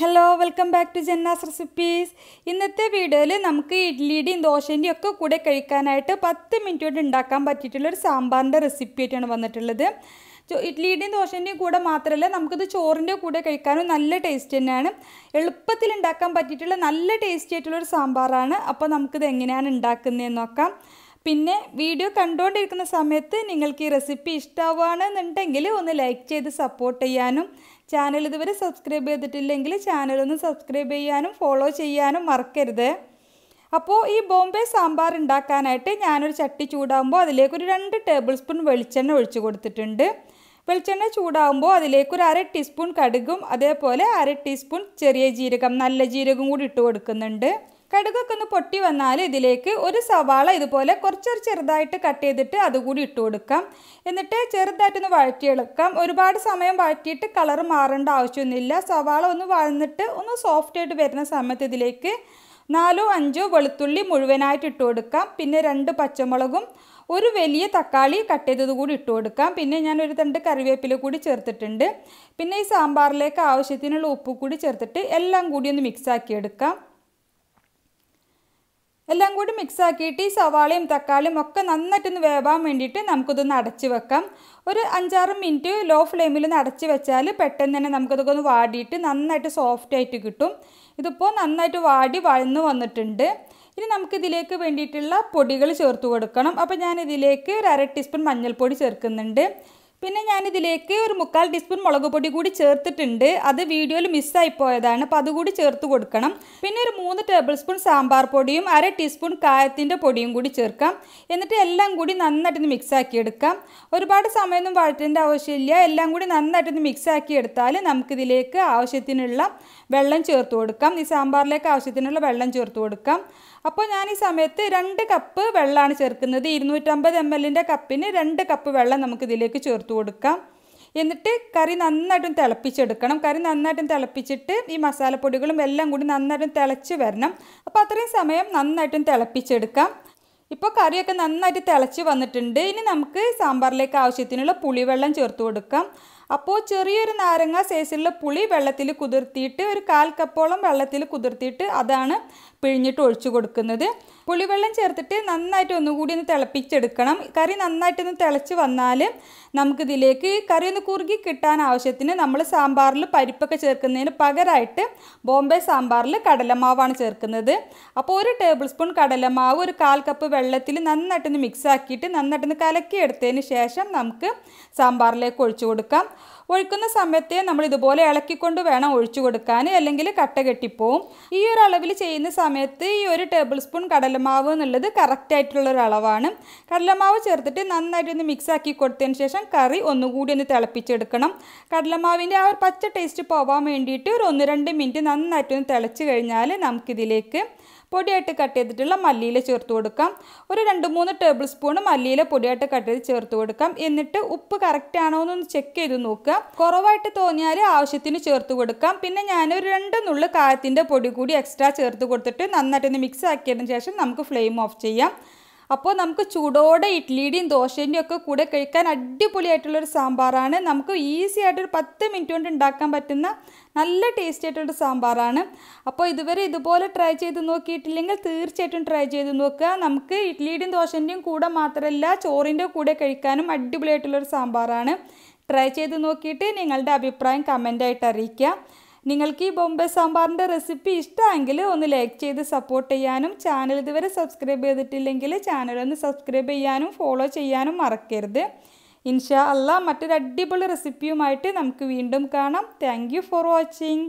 hello welcome back to Janna's recipes ഇന്നത്തെ വീഡിയോയിൽ നമുക്ക് ഇഡ്ലിയുടെയും ദോശൻ്റെയും ഒക്കെ കൂടെ കഴിക്കാനായിട്ട് പത്ത് മിനിറ്റ് കൊണ്ട് ഉണ്ടാക്കാൻ പറ്റിയിട്ടുള്ളൊരു സാമ്പാറിൻ്റെ റെസിപ്പി ആയിട്ടാണ് വന്നിട്ടുള്ളത് ഇഡ്ലിയുടെയും ദോശൻ്റെയും കൂടെ മാത്രമല്ല നമുക്കിത് ചോറിൻ്റെ കൂടെ കഴിക്കാനും നല്ല ടേസ്റ്റ് തന്നെയാണ് എളുപ്പത്തിൽ ഉണ്ടാക്കാൻ പറ്റിയിട്ടുള്ള നല്ല ടേസ്റ്റി ആയിട്ടുള്ളൊരു സാമ്പാറാണ് അപ്പോൾ നമുക്കിത് എങ്ങനെയാണ് ഉണ്ടാക്കുന്നതെന്ന് നോക്കാം പിന്നെ വീഡിയോ കണ്ടുകൊണ്ടിരിക്കുന്ന സമയത്ത് നിങ്ങൾക്ക് ഈ റെസിപ്പി ഇഷ്ടമാവുകയാണെന്നുണ്ടെങ്കിൽ ഒന്ന് ലൈക്ക് ചെയ്ത് സപ്പോർട്ട് ചെയ്യാനും ചാനൽ ഇതുവരെ സബ്സ്ക്രൈബ് ചെയ്തിട്ടില്ലെങ്കിൽ ചാനലൊന്ന് സബ്സ്ക്രൈബ് ചെയ്യാനും ഫോളോ ചെയ്യാനും മറക്കരുത് അപ്പോൾ ഈ ബോംബെ സാമ്പാർ ഉണ്ടാക്കാനായിട്ട് ഞാനൊരു ചട്ടി ചൂടാകുമ്പോൾ അതിലേക്കൊരു രണ്ട് ടേബിൾ സ്പൂൺ വെളിച്ചെണ്ണ ഒഴിച്ചു കൊടുത്തിട്ടുണ്ട് വെളിച്ചെണ്ണ ചൂടാകുമ്പോൾ അതിലേക്കൊരു അര ടീസ്പൂൺ കടുകും അതേപോലെ അര ടീസ്പൂൺ ചെറിയ ജീരകം നല്ല ജീരകം കൂടി ഇട്ട് കൊടുക്കുന്നുണ്ട് കടുകൊക്കെ ഒന്ന് പൊട്ടി വന്നാൽ ഇതിലേക്ക് ഒരു സവാള ഇതുപോലെ കുറച്ചൊരു ചെറുതായിട്ട് കട്ട് ചെയ്തിട്ട് അതുകൂടി ഇട്ട് കൊടുക്കാം എന്നിട്ട് ചെറുതായിട്ടൊന്ന് വഴറ്റിയെടുക്കാം ഒരുപാട് സമയം വഴറ്റിയിട്ട് കളർ മാറേണ്ട ആവശ്യമൊന്നുമില്ല സവാള ഒന്ന് വഴന്നിട്ട് ഒന്ന് സോഫ്റ്റ് ആയിട്ട് വരുന്ന സമയത്ത് ഇതിലേക്ക് നാലോ അഞ്ചോ വെളുത്തുള്ളി മുഴുവനായിട്ട് ഇട്ട് കൊടുക്കാം പിന്നെ രണ്ട് പച്ചമുളകും ഒരു വലിയ തക്കാളി കട്ട് ചെയ്തത് കൂടി ഇട്ട് കൊടുക്കാം പിന്നെ ഞാൻ ഒരു തണ്ട് കറിവേപ്പില കൂടി ചേർത്തിട്ടുണ്ട് പിന്നെ ഈ സാമ്പാറിലേക്ക് ആവശ്യത്തിനുള്ള ഉപ്പ് കൂടി ചേർത്തിട്ട് എല്ലാം കൂടി ഒന്ന് മിക്സാക്കി എടുക്കാം എല്ലാം കൂടി മിക്സ് ആക്കിയിട്ട് ഈ സവാളയും തക്കാളിയും ഒക്കെ നന്നായിട്ടൊന്ന് വേവാൻ വേണ്ടിയിട്ട് നമുക്കിതൊന്ന് അടച്ച് വെക്കാം ഒരു അഞ്ചാറ് മിനിറ്റ് ലോ ഫ്ലെയിമിൽ ഒന്ന് അടച്ച് വെച്ചാൽ പെട്ടെന്ന് തന്നെ നമുക്കിതൊക്കെ ഒന്ന് വാടിയിട്ട് നന്നായിട്ട് സോഫ്റ്റ് ആയിട്ട് കിട്ടും ഇതിപ്പോൾ നന്നായിട്ട് വാടി വഴന്നു വന്നിട്ടുണ്ട് ഇനി നമുക്കിതിലേക്ക് വേണ്ടിയിട്ടുള്ള പൊടികൾ ചേർത്ത് കൊടുക്കണം അപ്പോൾ ഞാൻ ഇതിലേക്ക് ഒരു അര ടീസ്പൂൺ മഞ്ഞൾപ്പൊടി ചേർക്കുന്നുണ്ട് പിന്നെ ഞാനിതിലേക്ക് ഒരു മുക്കാൽ ടീസ്പൂൺ മുളക് പൊടി കൂടി ചേർത്തിട്ടുണ്ട് അത് വീഡിയോയിൽ മിസ്സായി പോയതാണ് അപ്പോൾ അതുകൂടി ചേർത്ത് കൊടുക്കണം പിന്നെ ഒരു മൂന്ന് ടേബിൾ സ്പൂൺ സാമ്പാർ പൊടിയും അര ടീസ്പൂൺ കായത്തിൻ്റെ പൊടിയും കൂടി ചേർക്കാം എന്നിട്ട് എല്ലാം കൂടി നന്നായിട്ടൊന്ന് മിക്സാക്കിയെടുക്കാം എടുക്കാം ഒരുപാട് സമയമൊന്നും വഴറ്റേണ്ട ആവശ്യമില്ല എല്ലാം കൂടി നന്നായിട്ടൊന്ന് മിക്സാക്കി എടുത്താൽ നമുക്കിതിലേക്ക് ആവശ്യത്തിനുള്ള വെള്ളം ചേർത്ത് കൊടുക്കാം ഈ സാമ്പാറിലേക്ക് ആവശ്യത്തിനുള്ള വെള്ളം ചേർത്ത് കൊടുക്കാം അപ്പോൾ ഞാൻ ഈ സമയത്ത് രണ്ട് കപ്പ് വെള്ളമാണ് ചേർക്കുന്നത് ഇരുന്നൂറ്റമ്പത് എം എല്ലിൻ്റെ കപ്പിന് രണ്ട് കപ്പ് വെള്ളം നമുക്ക് ഇതിലേക്ക് ചേർത്ത് കൊടുക്കാം എന്നിട്ട് കറി നന്നായിട്ടും തിളപ്പിച്ചെടുക്കണം കറി നന്നായിട്ടും തിളപ്പിച്ചിട്ട് ഈ മസാലപ്പൊടികളും എല്ലാം കൂടി നന്നായിട്ടും തിളച്ച് വരണം അപ്പോൾ അത്രയും സമയം നന്നായിട്ടും തിളപ്പിച്ചെടുക്കാം ഇപ്പോൾ കറിയൊക്കെ നന്നായിട്ട് തിളച്ച് വന്നിട്ടുണ്ട് ഇനി നമുക്ക് സാമ്പാറിലേക്ക് ആവശ്യത്തിനുള്ള പുളിവെള്ളം ചേർത്ത് കൊടുക്കാം അപ്പോൾ ചെറിയൊരു നാരങ്ങ സൈസിലുള്ള പുളി വെള്ളത്തിൽ കുതിർത്തിയിട്ട് ഒരു കാൽ കപ്പോളം വെള്ളത്തിൽ കുതിർത്തിയിട്ട് അതാണ് പിഴിഞ്ഞിട്ട് ഒഴിച്ചു കൊടുക്കുന്നത് പുളിവെള്ളം ചേർത്തിട്ട് നന്നായിട്ട് ഒന്നുകൂടി ഒന്ന് തിളപ്പിച്ചെടുക്കണം കറി നന്നായിട്ടൊന്ന് തിളച്ച് വന്നാൽ നമുക്കിതിലേക്ക് കറി ഒന്ന് കുറുകി കിട്ടാൻ ആവശ്യത്തിന് നമ്മൾ സാമ്പാറിൽ പരിപ്പൊക്കെ ചേർക്കുന്നതിന് പകരമായിട്ട് ബോംബെ സാമ്പാറിൽ കടലമാവാണ് ചേർക്കുന്നത് അപ്പോൾ ഒരു ടേബിൾ സ്പൂൺ കടലമാവ് ഒരു കാൽ കപ്പ് വെള്ളത്തിൽ നന്നായിട്ടൊന്ന് മിക്സ് ആക്കിയിട്ട് നന്നായിട്ടൊന്ന് കലക്കി എടുത്തതിന് ശേഷം നമുക്ക് സാമ്പാറിലേക്ക് ഒഴിച്ചു കൊടുക്കാം ഒഴിക്കുന്ന സമയത്ത് നമ്മൾ ഇതുപോലെ ഇളക്കിക്കൊണ്ട് വേണം ഒഴിച്ചു കൊടുക്കാൻ അല്ലെങ്കിൽ കട്ട കെട്ടിപ്പോവും ഈ ഒരു അളവിൽ ചെയ്യുന്ന സമയത്ത് ഈ ഒരു ടേബിൾ സ്പൂൺ കടലമാവ് എന്നുള്ളത് കറക്റ്റായിട്ടുള്ളൊരു അളവാണ് കടലമാവ് ചേർത്തിട്ട് നന്നായിട്ടൊന്ന് ഒന്ന് മിക്സ് ആക്കി കൊടുത്തതിന് ശേഷം കറി ഒന്നുകൂടി ഒന്ന് തിളപ്പിച്ചെടുക്കണം കടലമാവിൻ്റെ ആ ഒരു പച്ച ടേസ്റ്റ് പോവാൻ വേണ്ടിയിട്ട് ഒരു ഒന്ന് രണ്ട് മിനിറ്റ് നന്നായിട്ടൊന്ന് തിളച്ച് കഴിഞ്ഞാൽ നമുക്കിതിലേക്ക് പൊടിയായിട്ട് കട്ട് ചെയ്തിട്ടുള്ള മല്ലിയില ചേർത്ത് കൊടുക്കാം ഒരു രണ്ട് മൂന്ന് ടേബിൾ സ്പൂൺ മല്ലിയില പൊടിയായിട്ട് കട്ട് ചെയ്ത് ചേർത്ത് കൊടുക്കാം എന്നിട്ട് ഉപ്പ് കറക്റ്റ് ആണോ എന്നൊന്ന് ചെക്ക് ചെയ്ത് നോക്കുക കുറവായിട്ട് തോന്നിയാൽ ആവശ്യത്തിന് ചേർത്ത് കൊടുക്കാം പിന്നെ ഞാൻ ഒരു രണ്ട് നുള്ളു കായത്തിൻ്റെ പൊടി കൂടി എക്സ്ട്രാ ചേർത്ത് കൊടുത്തിട്ട് നന്നായിട്ടൊന്ന് മിക്സ് ആക്കിയതിന് ശേഷം നമുക്ക് ഫ്ലെയിം ഓഫ് ചെയ്യാം അപ്പോൾ നമുക്ക് ചൂടോടെ ഇഡ്ലിയുടെയും ദോശേൻ്റെയും ഒക്കെ കൂടെ കഴിക്കാൻ അടിപൊളിയായിട്ടുള്ളൊരു സാമ്പാറാണ് നമുക്ക് ഈസി ആയിട്ടൊരു പത്ത് മിനിറ്റ് കൊണ്ട് ഉണ്ടാക്കാൻ പറ്റുന്ന നല്ല ടേസ്റ്റി ആയിട്ടുള്ളൊരു സാമ്പാറാണ് അപ്പോൾ ഇതുവരെ ഇതുപോലെ ട്രൈ ചെയ്ത് നോക്കിയിട്ടില്ലെങ്കിൽ തീർച്ചയായിട്ടും ട്രൈ ചെയ്ത് നോക്കുക നമുക്ക് ഇഡ്ലിയുടെയും ദോശൻ്റെയും കൂടെ മാത്രമല്ല ചോറിൻ്റെ കൂടെ കഴിക്കാനും അടിപൊളിയായിട്ടുള്ളൊരു സാമ്പാറാണ് ട്രൈ ചെയ്ത് നോക്കിയിട്ട് നിങ്ങളുടെ അഭിപ്രായം കമൻ്റായിട്ട് അറിയിക്കുക നിങ്ങൾക്ക് ഈ ബോംബെ സാമ്പാറിൻ്റെ റെസിപ്പി ഇഷ്ടമെങ്കിൽ ഒന്ന് ലൈക്ക് ചെയ്ത് സപ്പോർട്ട് ചെയ്യാനും ചാനൽ ഇതുവരെ സബ്സ്ക്രൈബ് ചെയ്തിട്ടില്ലെങ്കിൽ ചാനൽ ഒന്ന് സബ്സ്ക്രൈബ് ചെയ്യാനും ഫോളോ ചെയ്യാനും മറക്കരുത് ഇൻഷാ അല്ല മറ്റൊരു അടിപൊളി റെസിപ്പിയുമായിട്ട് നമുക്ക് വീണ്ടും കാണാം താങ്ക് ഫോർ വാച്ചിങ്